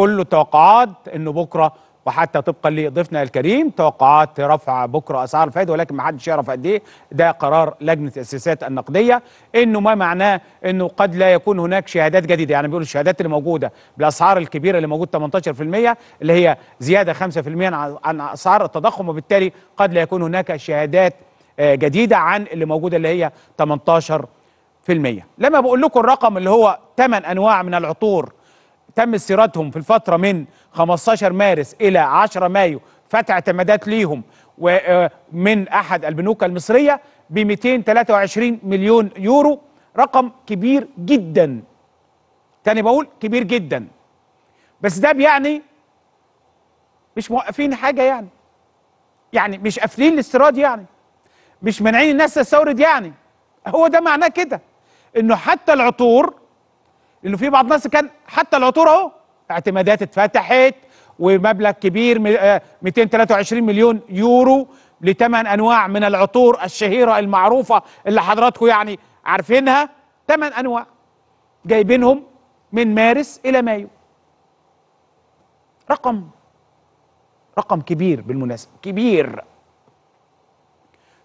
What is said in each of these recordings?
كله توقعات انه بكره وحتى طبقا لضيفنا الكريم توقعات رفع بكره اسعار الفائده ولكن ما حدش يعرف قد ايه ده قرار لجنه التاسيسات النقديه انه ما معناه انه قد لا يكون هناك شهادات جديده يعني بيقولوا الشهادات اللي موجوده بالاسعار الكبيره اللي موجوده 18% اللي هي زياده 5% عن اسعار التضخم وبالتالي قد لا يكون هناك شهادات آه، جديده عن اللي موجوده اللي هي 18% لما بقول لكم الرقم اللي هو 8 انواع من العطور تم استيرادهم في الفترة من 15 مارس إلى 10 مايو فتح اعتمادات ليهم آه، من أحد البنوك المصرية ب 223 مليون يورو رقم كبير جدا تاني بقول كبير جدا بس ده بيعني مش موقفين حاجة يعني يعني مش قافلين الاستيراد يعني مش مانعين الناس تستورد يعني هو ده معناه كده انه حتى العطور لانه في بعض الناس كان حتى العطور اهو اعتمادات اتفتحت ومبلغ كبير 223 آه، مليون يورو لثمان انواع من العطور الشهيره المعروفه اللي حضراتكم يعني عارفينها ثمان انواع جايبينهم من مارس الى مايو رقم رقم كبير بالمناسبه كبير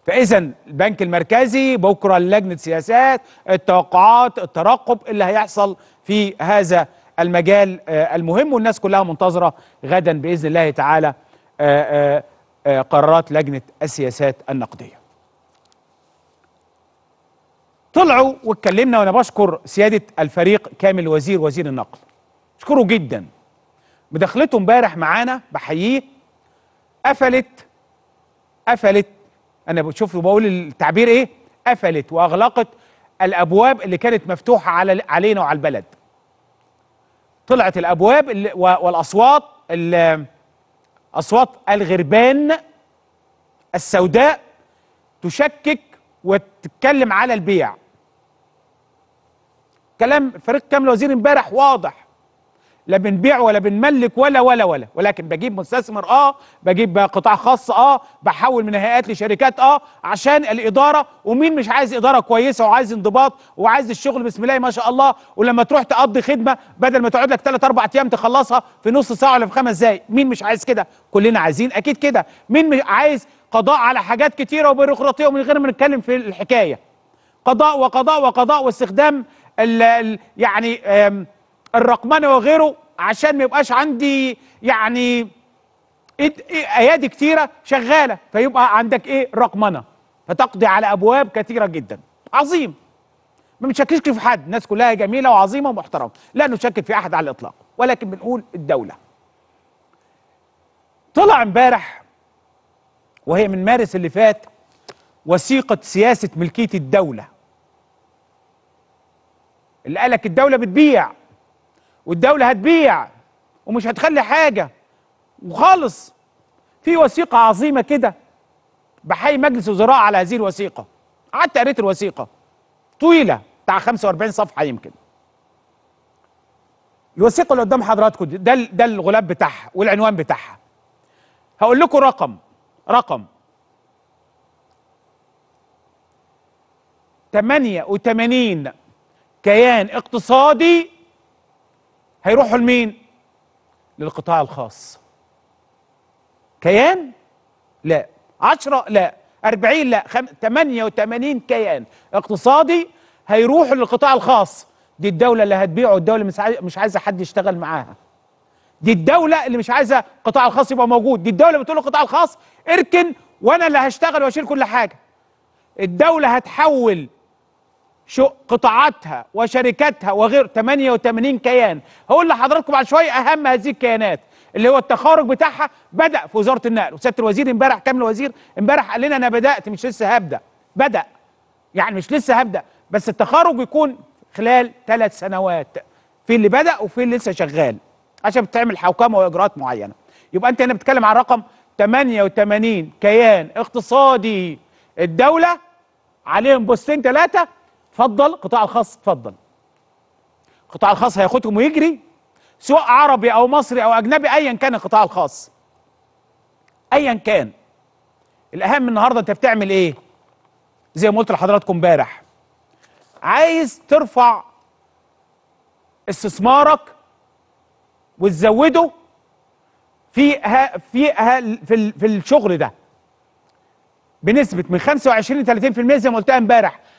فاذا البنك المركزي بكره لجنه سياسات التوقعات الترقب اللي هيحصل في هذا المجال آه، المهم والناس كلها منتظره غدا باذن الله تعالى آه، آه، قرارات لجنه السياسات النقديه طلعوا واتكلمنا وانا بشكر سياده الفريق كامل وزير وزير النقل اشكره جدا مداخلته امبارح معانا بحييه قفلت قفلت انا بشوف وبقول التعبير ايه قفلت واغلقت الابواب اللي كانت مفتوحه على علينا وعلى البلد طلعت الابواب والاصوات اصوات الغربان السوداء تشكك وتتكلم على البيع كلام فريق كامل وزير امبارح واضح لا بنبيع ولا بنملك ولا ولا ولا ولكن بجيب مستثمر اه بجيب قطاع خاص اه بحول من هيئات لشركات اه عشان الاداره ومين مش عايز اداره كويسه وعايز انضباط وعايز الشغل بسم الله ما شاء الله ولما تروح تقضي خدمه بدل ما تقعد لك ثلاث اربع ايام تخلصها في نص ساعه ولا في خمس دقائق مين مش عايز كده كلنا عايزين اكيد كده مين مش عايز قضاء على حاجات كتيره وبيروقراطيه ومن غير ما نتكلم في الحكايه قضاء وقضاء وقضاء واستخدام يعني الرقمنه وغيره عشان ما يبقاش عندي يعني إيه، ايادي كتيره شغاله فيبقى عندك ايه رقمنه فتقضي على ابواب كثيره جدا عظيم ما بنشككش في حد الناس كلها جميله وعظيمه ومحترمه لا نشكك في احد على الاطلاق ولكن بنقول الدوله طلع امبارح وهي من مارس اللي فات وثيقه سياسه ملكيه الدوله اللي قالك الدوله بتبيع والدولة هتبيع ومش هتخلي حاجة وخالص في وثيقة عظيمة كده بحي مجلس الوزراء على هذه الوثيقة قعدت قريت الوثيقة طويلة بتاع 45 صفحة يمكن الوثيقة اللي قدام حضراتكم دي ده ده الغلاف بتاعها والعنوان بتاعها هقول لكم رقم رقم 88 كيان اقتصادي هيروحوا لمين للقطاع الخاص كيان لا عشرة لا أربعين لا خم... 88 كيان اقتصادي هيروحوا للقطاع الخاص دي الدولة اللي هتبيعه الدولة مش عايزة مش عايزة حد يشتغل معاها دي الدولة اللي مش عايزة القطاع الخاص يبقى موجود دي الدولة بتقول القطاع الخاص اركن وأنا اللي هشتغل وأشيل كل حاجة الدولة هتحول قطاعاتها وشركاتها وغير 88 كيان هقول لحضراتكم بعد شويه اهم هذه الكيانات اللي هو التخارج بتاعها بدا في وزاره النقل وسياده الوزير امبارح كامل الوزير امبارح قال لنا انا بدات مش لسه هبدا بدا يعني مش لسه هبدا بس التخارج يكون خلال ثلاث سنوات في اللي بدا وفي اللي لسه شغال عشان بتعمل حوكمه واجراءات معينه يبقى انت هنا بتتكلم عن رقم 88 كيان اقتصادي الدوله عليهم بوستين ثلاثه اتفضل القطاع الخاص اتفضل القطاع الخاص هياخدهم ويجري سواء عربي او مصري او اجنبي ايا كان القطاع الخاص ايا كان الاهم النهارده انت بتعمل ايه زي ما قلت لحضراتكم امبارح عايز ترفع استثمارك وتزوده في ها أه- في ها أه- في, في الشغل ده بنسبه من 25 ل 30% زي ما قلتها امبارح